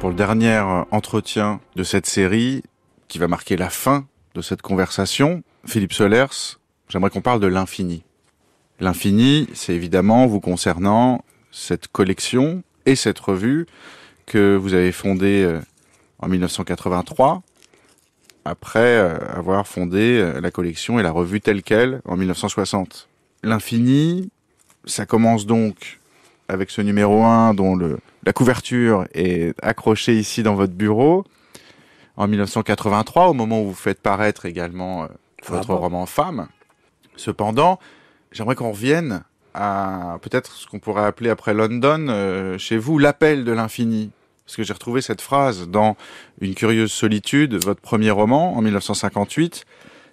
pour le dernier entretien de cette série qui va marquer la fin de cette conversation. Philippe Solers, j'aimerais qu'on parle de l'infini. L'infini, c'est évidemment vous concernant cette collection et cette revue que vous avez fondée euh, en 1983, après euh, avoir fondé euh, la collection et la revue telle qu'elle en 1960. L'infini, ça commence donc avec ce numéro 1 dont le, la couverture est accrochée ici dans votre bureau en 1983, au moment où vous faites paraître également euh, votre roman Femme. Cependant, j'aimerais qu'on revienne à peut-être ce qu'on pourrait appeler après London, euh, chez vous, l'appel de l'infini. Parce que j'ai retrouvé cette phrase dans Une curieuse solitude, votre premier roman en 1958.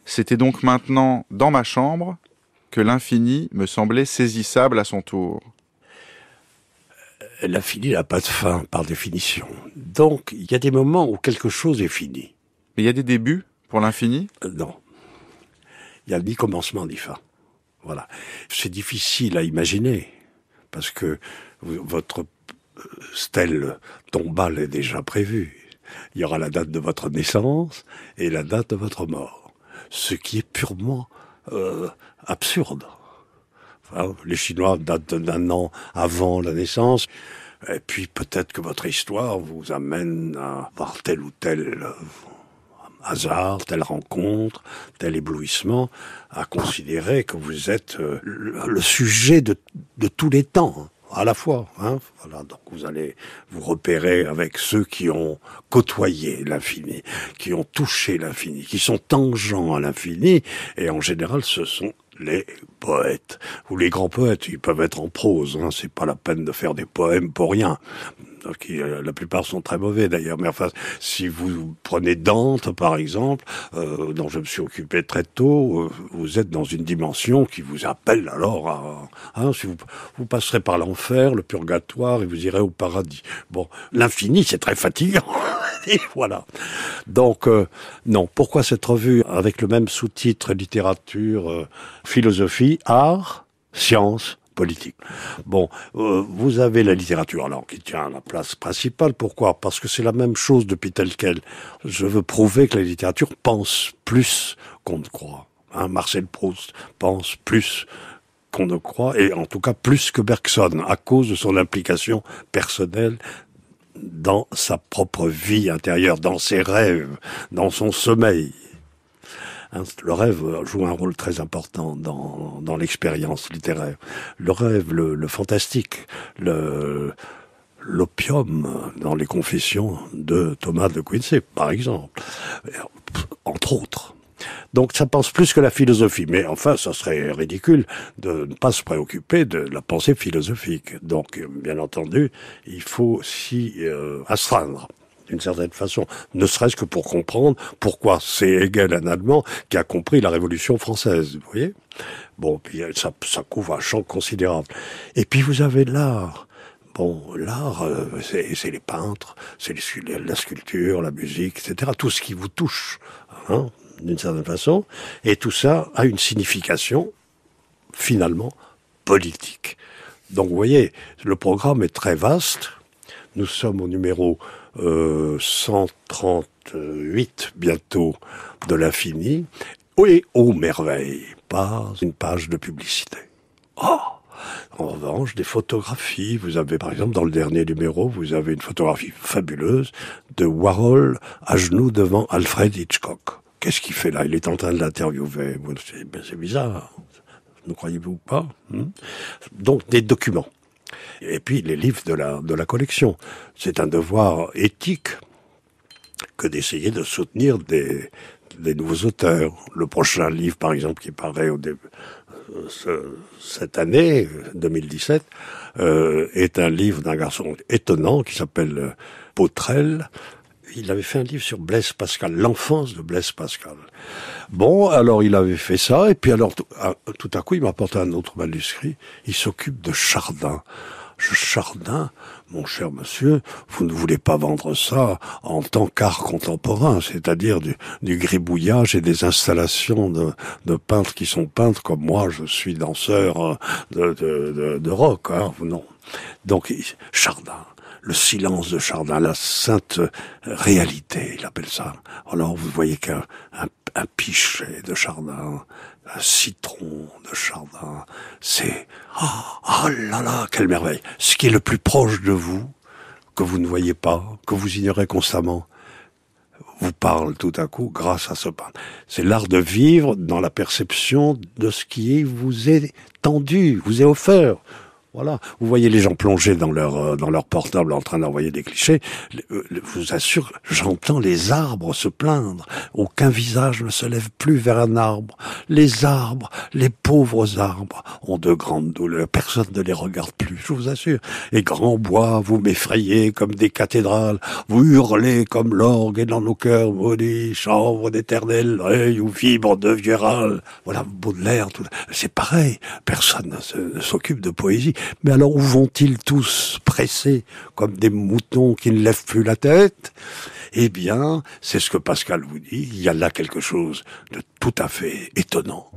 C'était donc maintenant dans ma chambre que l'infini me semblait saisissable à son tour. L'infini n'a pas de fin, par définition. Donc, il y a des moments où quelque chose est fini. Mais il y a des débuts pour l'infini euh, Non. Il y a ni commencement ni fin. Voilà. C'est difficile à imaginer, parce que votre euh, stèle tombale est déjà prévue. Il y aura la date de votre naissance et la date de votre mort. Ce qui est purement euh, absurde. Hein, les Chinois datent d'un an avant la naissance. Et puis peut-être que votre histoire vous amène à voir tel ou tel euh, hasard, telle rencontre, tel éblouissement, à considérer que vous êtes euh, le sujet de, tous les temps hein, à la fois. Hein. voilà, donc vous allez vous repérer avec ceux qui ont côtoyé l'infini, qui ont touché l'infini, qui sont tangents à l'infini, et en général ce sont les poètes ou les grands poètes. Ils peuvent être en prose, hein, c'est pas la peine de faire des poèmes pour rien. Euh, qui euh, la plupart sont très mauvais d'ailleurs. Mais enfin, si vous prenez Dante par exemple, euh, dont je me suis occupé très tôt, euh, vous êtes dans une dimension qui vous appelle alors à, hein, si vous, vous passerez par l'enfer, le purgatoire et vous irez au paradis. Bon, l'infini c'est très fatigant. et voilà. Donc non, pourquoi cette revue avec le même sous-titre littérature, philosophie, art, science politique. Bon, euh, vous avez la littérature alors qui tient la place principale. Pourquoi Parce que c'est la même chose depuis tel quel. Je veux prouver que la littérature pense plus qu'on ne croit. Hein. Marcel Proust pense plus qu'on ne croit, et en tout cas plus que Bergson, à cause de son implication personnelle dans sa propre vie intérieure, dans ses rêves, dans son sommeil le rêve euh, joue un rôle très important dans, l'expérience littéraire. Le rêve, le, fantastique, l'opium dans les confessions de Thomas de Quincy, par exemple, euh, entre autres. Donc ça pense plus que la philosophie. Mais enfin, ça serait ridicule de ne pas se préoccuper de la pensée philosophique. Donc, euh, bien entendu, il faut s'y astreindre d'une certaine façon, ne serait-ce que pour comprendre pourquoi c'est Hegel, un Allemand, qui a compris la Révolution française, vous voyez Bon, euh, ça, couvre un champ considérable. Et puis vous avez l'art. Bon, l'art, euh, c'est les peintres, c'est la sculpture, la musique, etc. Tout ce qui vous touche, hein, d'une certaine façon. Et tout ça a une signification, finalement, politique. Donc vous voyez, le programme est très vaste. Nous sommes au numéro 138 euh, bientôt de l'infini. Oui, oh merveille, pas une page de publicité. Oh en revanche, des photographies. Vous avez, par exemple, dans le dernier numéro, vous avez une photographie fabuleuse de Warhol à genoux devant Alfred Hitchcock. Qu'est-ce qu'il fait là Il est en train de l'interviewer. Ben, c'est bizarre. Ne croyez-vous pas hmm Donc, des documents et puis les livres de la, de la collection. C'est un devoir éthique que d'essayer de soutenir des, des nouveaux auteurs. Le prochain livre, par exemple, qui paraît au début, euh, cette année, 2017, euh, est un livre d'un garçon étonnant qui s'appelle euh, Potrel. Il avait fait un livre sur Blaise Pascal, l'enfance de Blaise Pascal. Bon, alors il avait fait ça, et puis alors tout ah, à, coup, il m'apporte un autre manuscrit. Il s'occupe de Chardin. Chardin, mon cher monsieur, vous ne voulez pas vendre ça en tant qu'art contemporain, c'est-à-dire du, du, gribouillage et des installations de, peintres qui sont peintres comme moi, je suis danseur euh, de, rock, hein, non. Donc Chardin, le silence de Chardin, la sainte réalité, il appelle ça. Alors vous voyez qu'un pichet de Chardin, un citron de jardin. C'est ah, ah, là là, quelle merveille. Ce qui est le plus proche de vous, que vous ne voyez pas, que vous ignorez constamment, vous parle tout à coup grâce à ce pain. C'est l'art de vivre dans la perception de ce qui vous est tendu, vous est offert. Voilà. Vous voyez les gens plongés dans leur euh, dans leur portable en train d'envoyer des clichés. Je euh, vous assure, j'entends les arbres se plaindre. Aucun visage ne se lève plus vers un arbre. Les arbres, les pauvres arbres, ont de grandes douleurs. Personne ne les regarde plus. Je vous assure. Et grands bois, vous m'effrayez comme des cathédrales. Vous hurlez comme l'orgue et dans nos cœurs vous dites, chanvre d'éternel, œil ou fibre de vieux râle. Voilà Baudelaire. Tout... C'est pareil. Personne ne s'occupe de poésie. Mais alors où vont-ils tous pressés comme des moutons qui ne lèvent plus la tête Eh bien, c'est ce que Pascal vous dit, il y a là quelque chose de tout à fait étonnant.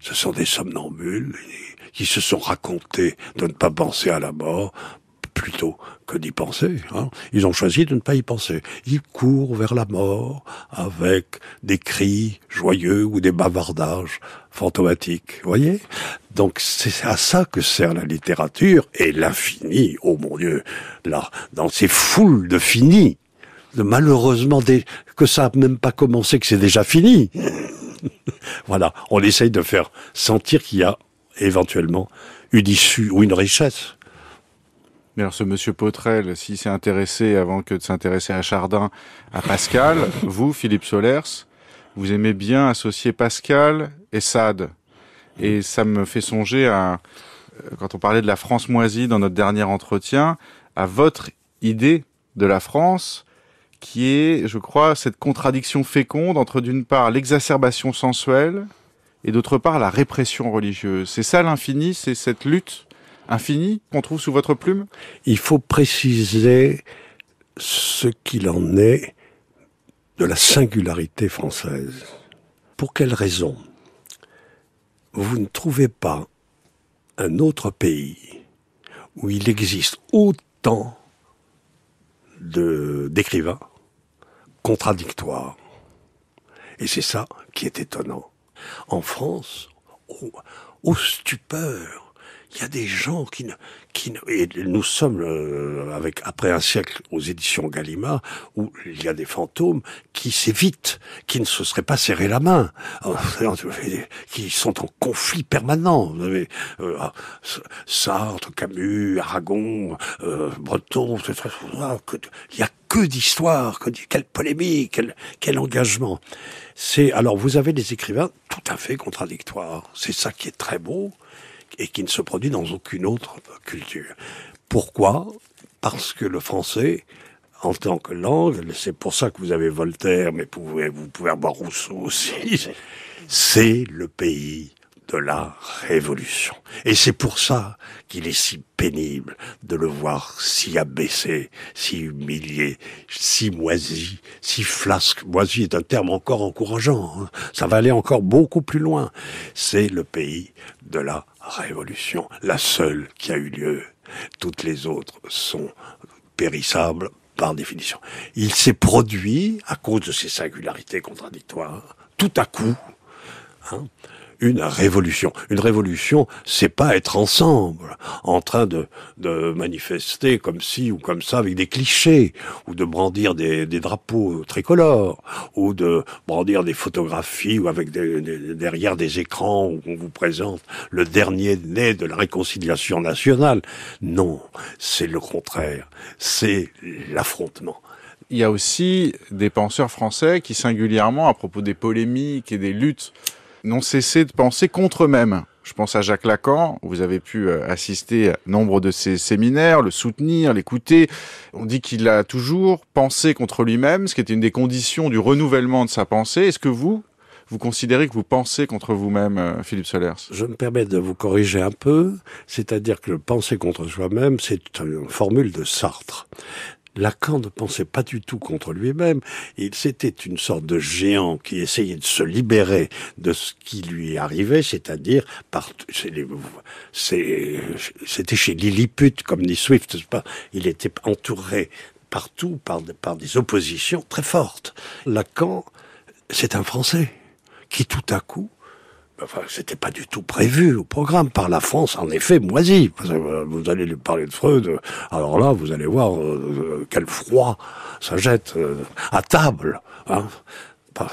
Ce sont des somnambules qui se sont racontés de ne pas penser à la mort plutôt que d'y penser. Hein. Ils ont choisi de ne pas y penser. Ils courent vers la mort avec des cris joyeux ou des bavardages fantomatiques. voyez Donc c'est à ça que sert la littérature et l'infini, oh mon Dieu, là, dans ces foules de finis, de malheureusement que ça n'a même pas commencé, que c'est déjà fini. voilà, on essaye de faire sentir qu'il y a éventuellement une issue ou une richesse alors ce monsieur Potrel, s'il s'est intéressé avant que de s'intéresser à Chardin, à Pascal, vous, Philippe Solers, vous aimez bien associer Pascal et Sade. Et ça me fait songer à, euh, quand on parlait de la France moisie dans notre dernier entretien, à votre idée de la France, qui est, je crois, cette contradiction féconde entre d'une part l'exacerbation sensuelle et d'autre part la répression religieuse. C'est ça l'infini, c'est cette lutte infini qu'on trouve sous votre plume Il faut préciser ce qu'il en est de la singularité française. Pour quelle raison vous ne trouvez pas un autre pays où il existe autant d'écrivains contradictoires Et c'est ça qui est étonnant. En France, au stupeur il y a des gens qui ne, nous sommes euh, avec après un siècle aux éditions Gallimard où il y a des fantômes qui s'évitent, qui ne se seraient pas serré la main, qui sont en conflit permanent. Vous avez euh, ah, Sartre, Camus, Aragon, euh, Breton, ah, il n'y a que d'histoire, quelle polémique, quel, quel engagement. C'est alors vous avez des écrivains tout à fait contradictoires. C'est ça qui est très beau et qui ne se produit dans aucune autre culture. Pourquoi Parce que le français, en tant que langue, c'est pour ça que vous avez Voltaire, mais vous pouvez avoir Rousseau aussi, c'est le pays de la révolution. Et c'est pour ça qu'il est si pénible de le voir si abaissé, si humilié, si moisi, si flasque. Moisi est un terme encore encourageant. Hein. Ça va aller encore beaucoup plus loin. C'est le pays de la révolution, la seule qui a eu lieu. Toutes les autres sont périssables par définition. Il s'est produit, à cause de ces singularités contradictoires, hein, tout à coup, hein, une révolution. Une révolution, c'est pas être ensemble, en train de, de manifester comme ci ou comme ça avec des clichés, ou de brandir des, drapeaux tricolores, ou de brandir des photographies ou avec des, derrière des écrans où on vous présente le dernier né de la réconciliation nationale. Non, c'est le contraire. C'est l'affrontement il y a aussi des penseurs français qui singulièrement, à propos des polémiques et des luttes n'ont cessé de penser contre eux-mêmes. Je pense à Jacques Lacan, vous avez pu euh, assister à nombre de ses séminaires, le soutenir, l'écouter. On dit qu'il a toujours pensé contre lui-même, ce qui était une des conditions du renouvellement de sa pensée. Est-ce que vous, vous considérez que vous pensez contre vous-même, euh, Philippe Solers Je me permets de vous corriger un peu, c'est-à-dire que penser contre soi-même, c'est une formule de Sartre. Lacan ne pensait pas du tout contre lui-même. Il c'était une sorte de géant qui essayait de se libérer de ce qui lui arrivait, c'est-à-dire par c'était chez Lilliput comme dit Swift, il était entouré partout par, par des oppositions très fortes. Lacan, c'est un Français qui tout à coup Enfin, c'était pas du tout prévu au programme par la France, en effet, moisi. Vous allez lui parler de Freud, euh, alors là, vous allez voir euh, euh, quel froid ça jette à table. Hein.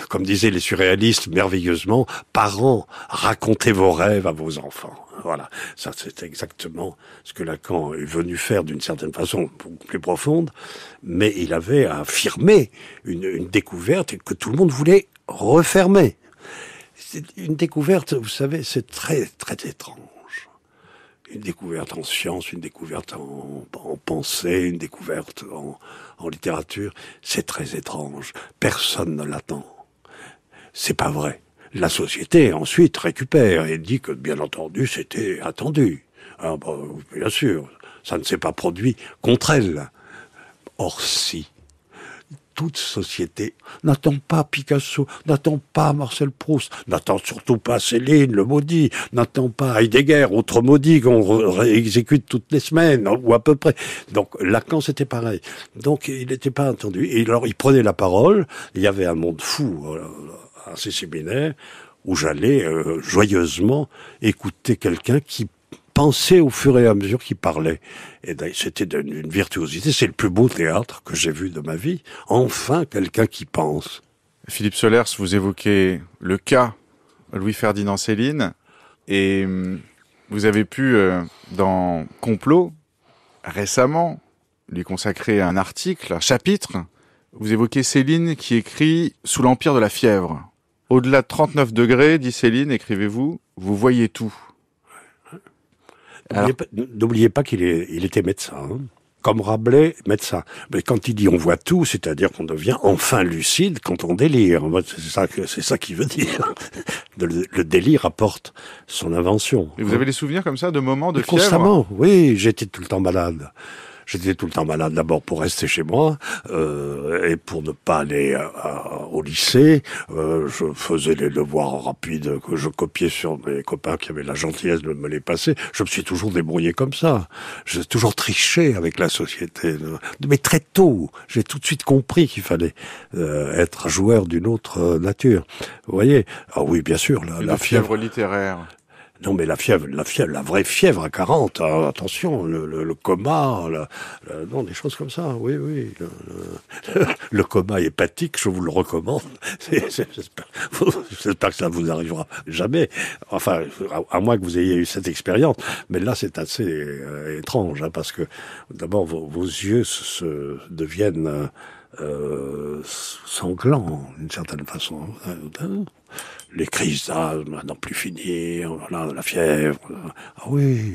Comme disaient les surréalistes merveilleusement, parents, racontez vos rêves à vos enfants. Voilà, ça c'est exactement ce que Lacan est venu faire d'une certaine façon beaucoup plus profonde, mais il avait affirmé une découverte que tout le monde voulait refermer. C'est une découverte, vous savez, c'est très, très étrange. Une découverte en science, une découverte en, pensée, une découverte en, littérature, c'est très étrange. Personne ne l'attend. C'est pas vrai. La société ensuite récupère et dit que bien entendu c'était attendu. Alors, ah, bah, bien sûr, ça ne s'est pas produit contre elle. Or si, toute société. n'attend pas Picasso, n'attend pas Marcel Proust, n'attend surtout pas Céline, le maudit, n'attend pas Heidegger, autre maudit qu'on exécute toutes les semaines, ou à peu près. Donc Lacan, c'était pareil. Donc il n'était pas entendu. Et alors il prenait la parole, il y avait un monde fou à euh, ces séminaires, où j'allais euh, joyeusement écouter quelqu'un qui penser au fur et à mesure qu'il parlait. Et c'était d'une virtuosité. C'est le plus beau théâtre que j'ai vu de ma vie. Enfin, quelqu'un qui pense. Philippe Solers, vous évoquez le cas Louis-Ferdinand Céline. Et hum, vous avez pu, euh, dans Complot, récemment, lui consacrer un article, un chapitre. Vous évoquez Céline qui écrit Sous l'empire de la fièvre. Au-delà de 39 degrés, dit Céline, écrivez-vous, vous voyez tout. N'oubliez pas, qu'il il était médecin. Hein. comme Rabelais, médecin. Mais quand il dit on voit tout, c'est-à-dire qu'on devient enfin lucide quand on délire. C'est ça, c'est ça qui veut dire. Le, délire apporte son invention. Et vous avez des souvenirs comme ça de moments de fièvre Constamment, oui. J'étais tout le temps malade. J'étais tout le temps malade d'abord pour rester chez moi euh, et pour ne pas aller euh, euh, au lycée. je faisais les devoirs rapides que je copiais sur mes copains qui avaient la gentillesse de me les passer. Je me suis toujours débrouillé comme ça. J'ai toujours triché avec la société. Mais très tôt, j'ai tout de suite compris qu'il fallait être joueur d'une autre nature. Vous voyez Ah oui, bien sûr. la fièvre littéraire. Non, mais la fièvre, la fièvre, la vraie fièvre à 40, hein, attention, le, le, le coma, non, des choses comme ça, oui, oui. Le, coma hépatique, je vous le recommande. J'espère que ça vous arrivera jamais. Enfin, à, moins que vous ayez eu cette expérience. Mais là, c'est assez euh, étrange, hein, parce que d'abord, vos, vos, yeux se, deviennent... Euh, d'une certaine façon. Hein, les crises d'asthme plus finir, voilà, la fièvre. Ah oui,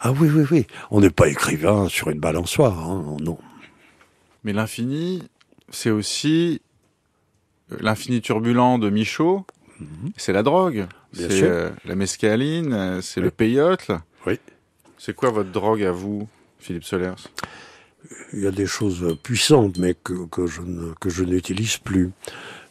ah oui, oui, oui. On n'est pas écrivain sur une balançoire, hein, non. Mais l'infini, c'est aussi euh, l'infini turbulent de Michaud. Mhm. C'est la drogue, c'est euh, la mescaline, c'est le peyote. Oui. C'est quoi votre drogue à vous, Philippe Solers Il y a des choses puissantes, mais que, que je n'utilise plus.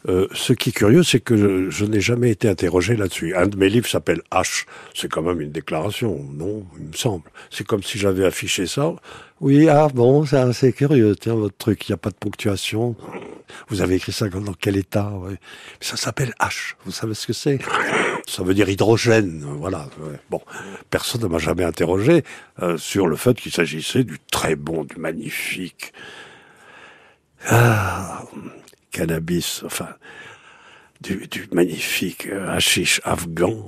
Euh, ce qui est curieux, c'est que je n'ai jamais été interrogé là-dessus. Un de mes livres s'appelle H. C'est quand même une déclaration, non Il me semble. C'est comme si j'avais affiché ça. Oui, ah bon, c'est assez curieux, tiens, votre truc. Il n'y a pas de ponctuation. Vous avez écrit ça dans quel état Ça s'appelle H. Vous savez ce que c'est Ça veut dire hydrogène. Voilà. Bon, personne ne m'a jamais interrogé euh, sur le fait qu'il s'agissait du très bon, du magnifique. Ah cannabis, enfin, du, magnifique euh, hashish afghan.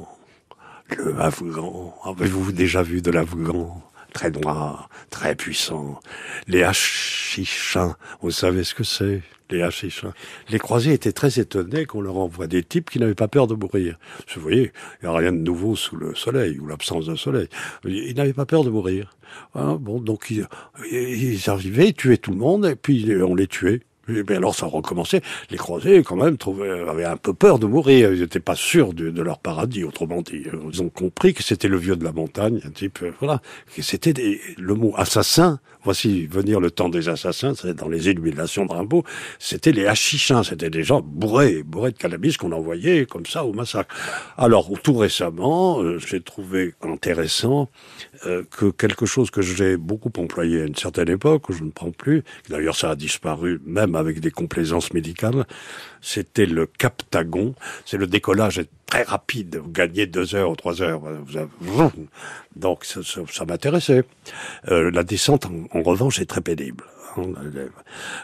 Le afghan. Avez-vous déjà vu de l'afghan? Très noir, très puissant. Les hashishins. vous savez ce que c'est? Les hashishins. Les croisés étaient très étonnés qu'on leur envoie des types qui n'avaient pas peur de mourir. Vous voyez, il n'y a rien de nouveau sous le soleil ou l'absence de soleil. Ils n'avaient pas peur de mourir. Hein, bon, donc ils, ils arrivaient, ils tuaient tout le monde et puis on les tuait. Mais ben alors ça recommençait. Les croisés, quand même, avaient un peu peur de mourir. Ils n'étaient pas sûrs de, leur paradis, autrement dit. Ils ont compris que c'était le vieux de la montagne, un type, euh, voilà. Que c'était des... le mot assassin. Voici venir le temps des assassins, c'est dans les illuminations de Rimbaud. C'était les hachichins, c'était des gens bourrés, bourrés de cannabis qu'on envoyait comme ça au massacre. Alors, tout récemment, euh, j'ai trouvé intéressant euh, que quelque chose que j'ai beaucoup employé à une certaine époque, que je ne prends plus, d'ailleurs ça a disparu même avec des complaisances médicales. C'était le captagon. C'est le décollage est très rapide. Vous gagnez deux heures ou trois heures. Vous Donc ça, m'intéressait. Euh, la descente, en revanche, est très pénible.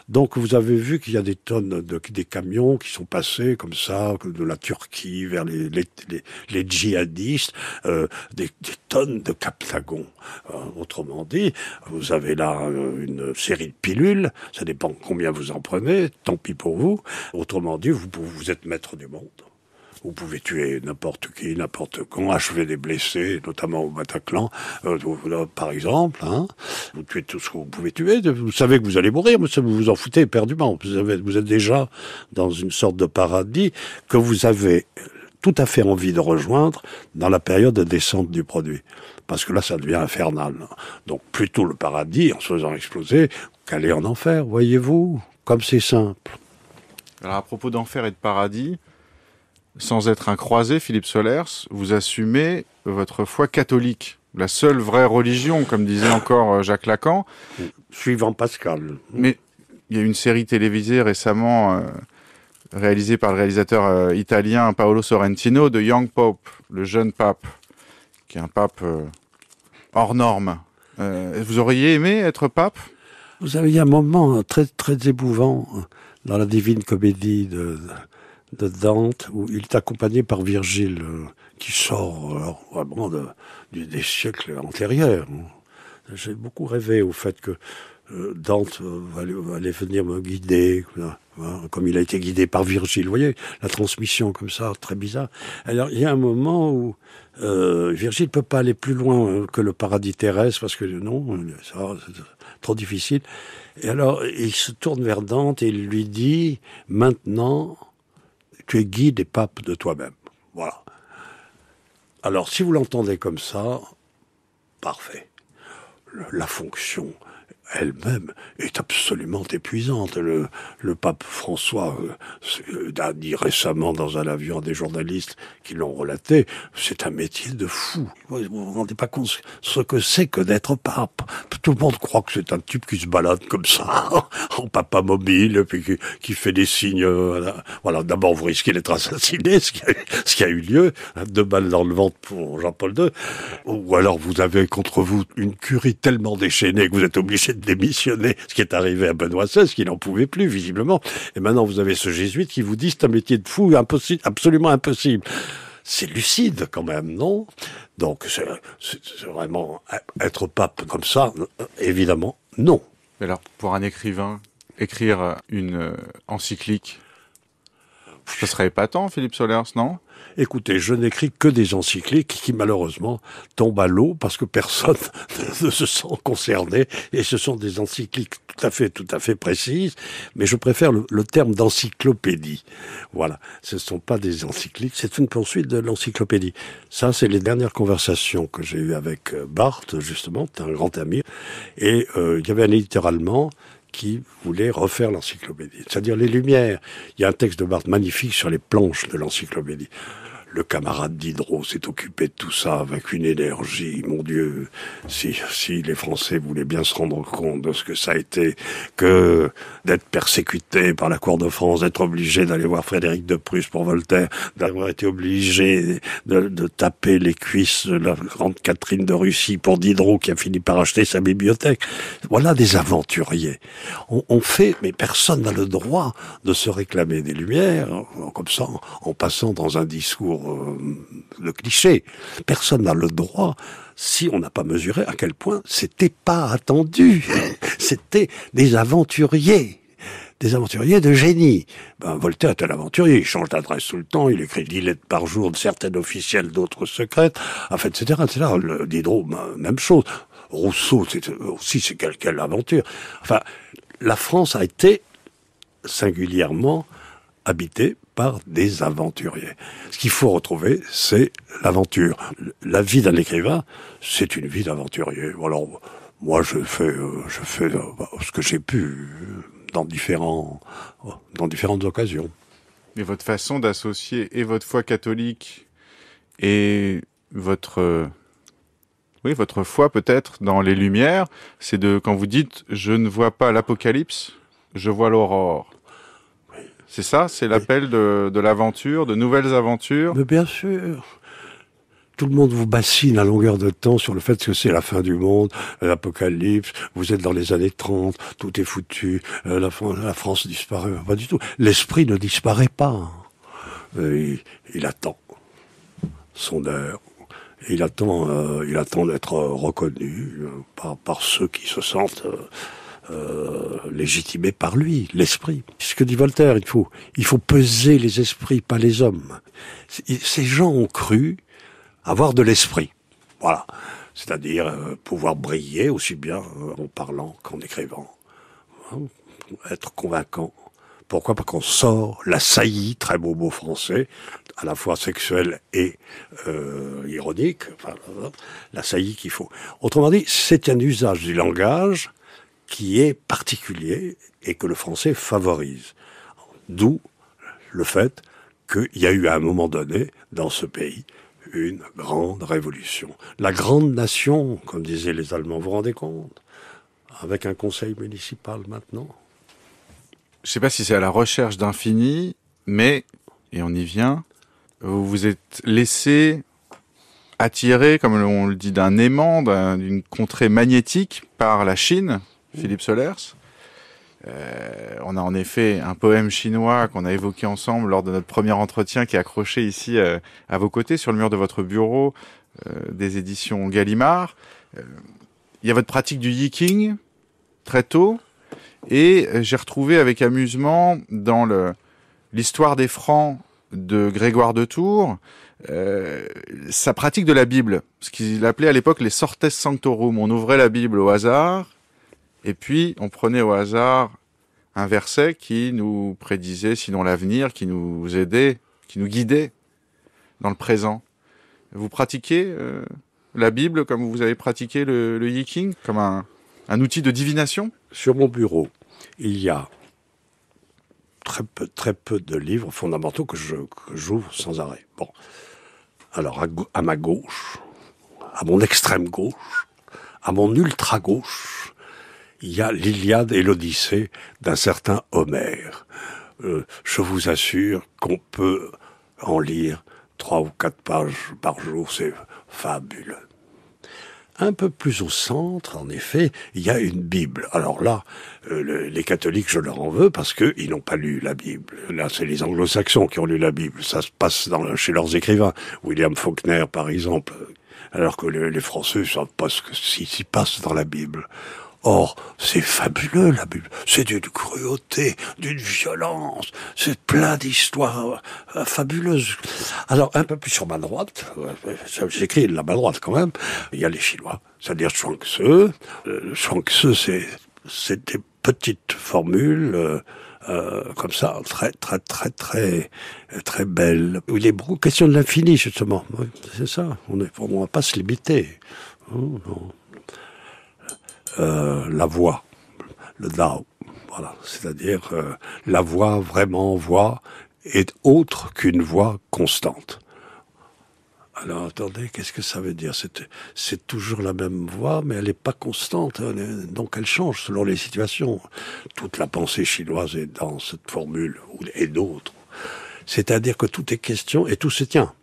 Donc vous avez vu qu'il y a des tonnes de des camions qui sont passés comme ça de la Turquie vers les les, djihadistes, euh, des, tonnes de captagons. Euh, autrement dit, vous avez là euh, une série de pilules. Ça dépend combien vous en prenez. Tant pis pour vous. Autrement dit, vous vous êtes maître du monde. Vous pouvez tuer n'importe qui, n'importe quand, achever des blessés, notamment au Bataclan, euh, par exemple. Hein. Vous tuez tout ce que vous pouvez tuer. Vous savez que vous allez mourir, mais vous vous en foutez éperdument. Vous, vous êtes déjà dans une sorte de paradis que vous avez tout à fait envie de rejoindre dans la période de descente du produit. Parce que là, ça devient infernal. Donc, plutôt le paradis en se faisant exploser qu'aller en enfer, voyez-vous Comme c'est simple. Alors, à propos d'enfer et de paradis, sans être un croisé, Philippe Solers, vous assumez votre foi catholique, la seule vraie religion, comme disait encore euh, Jacques Lacan. Suivant Pascal. Mais il y a une série télévisée récemment euh, réalisée par le réalisateur euh, italien Paolo Sorrentino de Young Pope, le jeune pape, qui est un pape hors norme. vous auriez aimé être pape Vous avez eu un moment très, très épouvant dans la Divine Comédie de, de Dante, où il est accompagné par Virgile, euh, qui sort alors, euh, vraiment des siècles antérieurs. J'ai beaucoup rêvé au fait que euh, Dante allait venir me guider, hein, comme il a été guidé par Virgile. Vous voyez, la transmission comme ça, très bizarre. Alors, il y a un moment où Virgile Virgile peut pas aller plus loin que le paradis terrestre, parce que non, c'est trop difficile. Et alors, il se tourne vers Dante et il lui dit, maintenant, tu es guide et pape de toi-même. Voilà. Alors, si vous l'entendez comme ça, parfait. la fonction elle-même est absolument épuisante. Le, le pape François euh, a dit récemment dans un avion à des journalistes qui l'ont relaté, c'est un métier de fou. Vous vous, vous rendez pas compte ce que c'est que d'être pape. Tout le monde croit que c'est un type qui se balade comme ça, en papa mobile, puis qui, fait des signes. Euh, voilà, d'abord vous risquez d'être assassiné, ce qui, a, qui a eu lieu, hein, deux balles dans le ventre pour Jean-Paul II. Ou alors vous avez contre vous une curie tellement déchaînée que vous êtes obligé de démissionner, ce qui est arrivé à Benoît XVI, qui n'en pouvait plus, visiblement. Et maintenant, vous avez ce jésuite qui vous dit, c'est un métier de fou, absolument impossible c'est lucide quand même, non Donc c'est vraiment être pape comme ça, évidemment, non. Alors pour un écrivain, écrire une euh, encyclique ce serait épatant, Philippe Solers, non Écoutez, je n'écris que des encycliques qui malheureusement tombent à l'eau parce que personne ne se sent concerné et ce sont des encycliques tout à fait, tout à fait précises, mais je préfère le, terme d'encyclopédie. Voilà, ce ne sont pas des encycliques, c'est une poursuite de l'encyclopédie. Ça, c'est les dernières conversations que j'ai eues avec euh, Barthes, justement, un grand ami, et euh, il y avait un qui voulait refaire l'encyclopédie. C'est-à-dire les Lumières. Il y a un texte de Barthes magnifique sur les planches de l'encyclopédie le camarade Diderot s'est occupé de tout ça avec une énergie. Mon Dieu, si, si les Français voulaient bien se rendre compte de ce que ça a été que d'être persécuté par la Cour de France, d'être obligé d'aller voir Frédéric de Prusse pour Voltaire, d'avoir été obligé de, taper les cuisses de la grande Catherine de Russie pour Diderot qui a fini par acheter sa bibliothèque. Voilà des aventuriers. on fait, mais personne n'a le droit de se réclamer des Lumières, comme ça, en passant dans un discours euh, le cliché. Personne n'a le droit si on n'a pas mesuré à quel point c'était pas attendu. c'était des aventuriers des aventuriers de génie. Ben, Voltaire était un aventurier, il change d'adresse tout le temps, il écrit dix lettres par jour de certaines officielles, d'autres secrètes, enfin, etc., etc. Le, Diderot, ben, même chose. Rousseau, c'est aussi, c'est quelqu'un quelle aventure. Enfin, la France a été singulièrement habitée par des aventuriers. Ce qu'il faut retrouver, c'est l'aventure. La vie d'un écrivain, c'est une vie d'aventurier. Alors, moi, je fais, euh, je fais euh, bah, ce que j'ai pu euh, dans différents, dans différentes occasions. Et votre façon d'associer et votre foi catholique et votre oui, votre foi peut-être dans les lumières, c'est de quand vous dites je ne vois pas l'apocalypse, je vois l'aurore. C'est ça, c'est l'appel de, l'aventure, de nouvelles aventures. Mais bien sûr. Tout le monde vous bassine à longueur de temps sur le fait que c'est la fin du monde, l'apocalypse, vous êtes dans les années 30, tout est foutu, euh, la, France disparaît, pas du tout. L'esprit ne disparaît pas. Euh, il, attend son heure. Il attend, euh, attend d'être reconnu par, ceux qui se sentent euh, légitimé par lui, l'esprit. Ce que dit Voltaire, il faut, il faut peser les esprits, pas les hommes. Ces gens ont cru avoir de l'esprit. Voilà. C'est-à-dire euh, pouvoir briller aussi bien euh, en parlant qu'en écrivant. Hein, être convaincant. Pourquoi Parce qu'on sort la saillie, très beau mot français, à la fois sexuelle et ironique, la saillie qu'il faut. Autrement dit, c'est un usage du langage qui est particulier et que le français favorise. D'où le fait qu'il y a eu à un moment donné dans ce pays une grande révolution. La grande nation, comme disaient les Allemands, vous, vous rendez compte Avec un conseil municipal maintenant. Je ne sais pas si c'est à la recherche d'infini, mais, et on y vient, vous vous êtes laissé attirer, comme on le dit, d'un aimant, d'une contrée magnétique par la Chine, Philippe Solers. Euh, on a en effet un poème chinois qu'on a évoqué ensemble lors de notre premier entretien qui est accroché ici euh, à vos côtés sur le mur de votre bureau euh, des éditions Gallimard. Il y a votre pratique du yiking très tôt et j'ai retrouvé avec amusement dans l'histoire des francs de Grégoire de Tours sa pratique de la Bible, ce qu'il appelait à l'époque les sortes sanctorum. On ouvrait la Bible au hasard et puis, on prenait au hasard un verset qui nous prédisait, sinon l'avenir, qui nous aidait, qui nous guidait dans le présent. Vous pratiquez euh, la Bible comme vous avez pratiqué le, yiking, comme un, outil de divination Sur mon bureau, il y a très peu, très peu de livres fondamentaux que j'ouvre sans arrêt. Bon. Alors, à ma gauche, à mon extrême gauche, à mon ultra gauche, il y a l'Iliade et l'Odyssée d'un certain Homère. Euh, je vous assure qu'on peut en lire trois ou quatre pages par jour, c'est fabuleux. Un peu plus au centre, en effet, il y a une Bible. Alors là, euh, les catholiques, je leur en veux parce qu'ils n'ont pas lu la Bible. Là, c'est les anglo-saxons qui ont lu la Bible. Ça se passe dans, chez leurs écrivains. William Faulkner, par exemple. Alors que les Français ne savent pas ce qui s'y passe dans la Bible. Or, c'est fabuleux, la Bible. C'est d'une cruauté, d'une violence. C'est plein d'histoires euh, fabuleuses. Alors, un peu plus sur ma droite, euh, j'écris de la main droite quand même, il y a les Chinois. C'est-à-dire Chuang Tzu. Euh, c'est, des petites formules, euh, comme ça, très, très, très, très, très belles. Il est beaucoup question de l'infini, justement. c'est ça. On ne va pas se limiter. Oh, non. Euh, la voix, le Dao. Voilà, c'est-à-dire euh, la voix vraiment voix est autre qu'une voix constante. Alors attendez, qu'est-ce que ça veut dire C'est toujours la même voix, mais elle n'est pas constante, hein. donc elle change selon les situations. Toute la pensée chinoise est dans cette formule et d'autres. C'est-à-dire que tout est question et tout se tient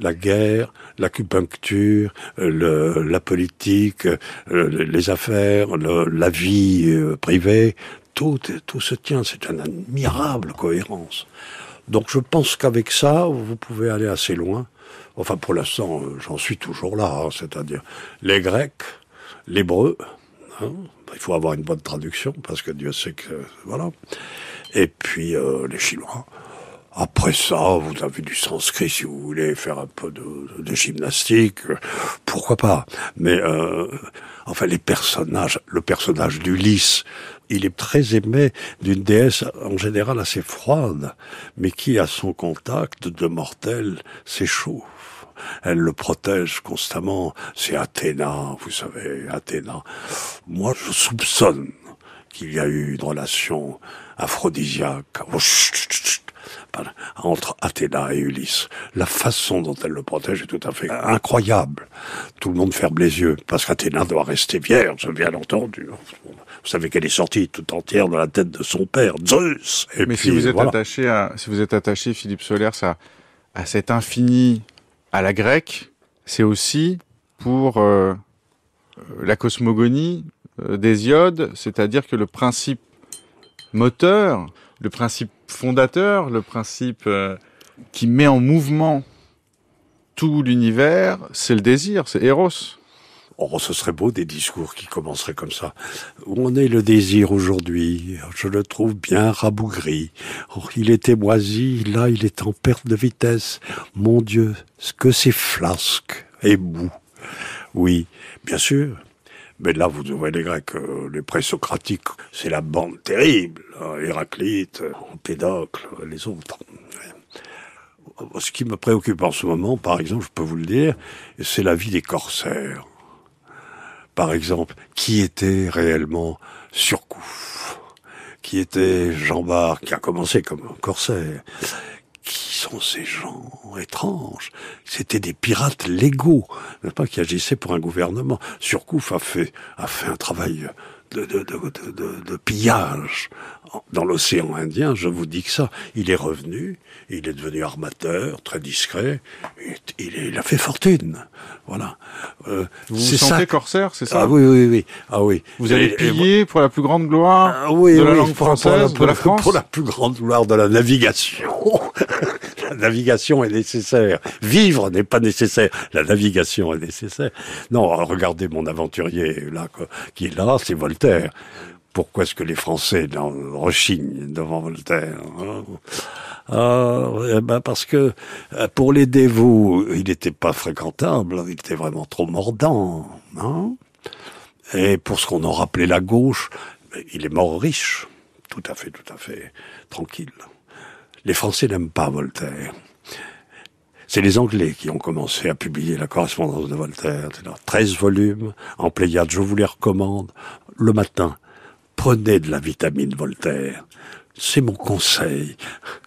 la guerre, l'acupuncture, euh, le, la politique, euh, les affaires, la vie euh, privée, tout, tout se tient. C'est une admirable cohérence. Donc je pense qu'avec ça, vous pouvez aller assez loin. Enfin, pour l'instant, j'en suis toujours là. Hein, c'est-à-dire les Grecs, l'hébreu. Hein, il faut avoir une bonne traduction parce que Dieu sait que voilà. Et puis les Chinois. Après ça, vous avez du sanscrit, si vous voulez faire un peu de, de gymnastique, pourquoi pas. Mais euh, enfin, les personnages, le personnage d'Ulysse, il est très aimé d'une déesse en général assez froide, mais qui, à son contact de mortel, s'échauffe. Elle le protège constamment. C'est Athéna, vous savez, Athéna. Moi, je soupçonne qu'il y a eu une relation aphrodisiaque. Oh, entre Athéna et Ulysse. La façon dont elle le protège est tout à fait incroyable. Tout le monde ferme les yeux, parce qu'Athéna doit rester vierge, bien entendu. Vous savez qu'elle est sortie tout entière dans la tête de son père, Zeus. Et Mais si vous êtes attaché à, si vous êtes attaché, Philippe Solaire, à, à cet infini, à la grecque, c'est aussi pour euh, euh, la cosmogonie euh, iodes, c'est-à-dire que le principe moteur, le principe fondateur, le principe euh, qui met en mouvement tout l'univers, c'est le désir, c'est Eros. Oh, ce serait beau des discours qui commenceraient comme ça. Où en est le désir aujourd'hui Je le trouve bien rabougri. Oh, il était moisi, là il est en perte de vitesse. Mon Dieu, ce que c'est flasque et mou. Oui, bien sûr, mais là, vous trouvez les Grecs, euh, les présocratiques, c'est la bande terrible. Hein, Héraclite, Pédocle, les autres. Euh, ce qui me préoccupe en ce moment, par exemple, je peux vous le dire, c'est la vie des corsaires. Par exemple, qui était réellement Surcouf Qui était Jean Bart, qui a commencé comme corsaire sont ces gens étranges C'était des pirates légaux, pas, qui agissaient pour un gouvernement. Surcouf a fait, a fait un travail de, de, de, de, pillage dans l'océan Indien, je vous dis que ça. Il est revenu, il est devenu armateur, très discret, il, a fait fortune. Voilà. Euh, vous vous sentez corsaire, c'est ça Ah oui, oui, oui. Ah, oui. Vous allez piller pour la plus grande gloire ah oui, de la langue française, de la France Pour la plus grande gloire de la navigation. navigation est nécessaire. Vivre n'est pas nécessaire. La navigation est nécessaire. Non, regardez mon aventurier là, qui est là, c'est Voltaire. Pourquoi est-ce que les Français rechignent devant Voltaire hein ah, eh ben parce que euh, pour les dévots, il n'était pas fréquentable, hein, il était vraiment trop mordant. Hein Et pour ce qu'on en rappelait la gauche, ben, il est mort riche, tout à fait, tout à fait tranquille les Français n'aiment pas Voltaire. C'est les Anglais qui ont commencé à publier la correspondance de Voltaire. 13 volumes, en Pléiade, je vous les recommande. Le matin, prenez de la vitamine Voltaire. C'est mon conseil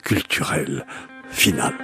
culturel final.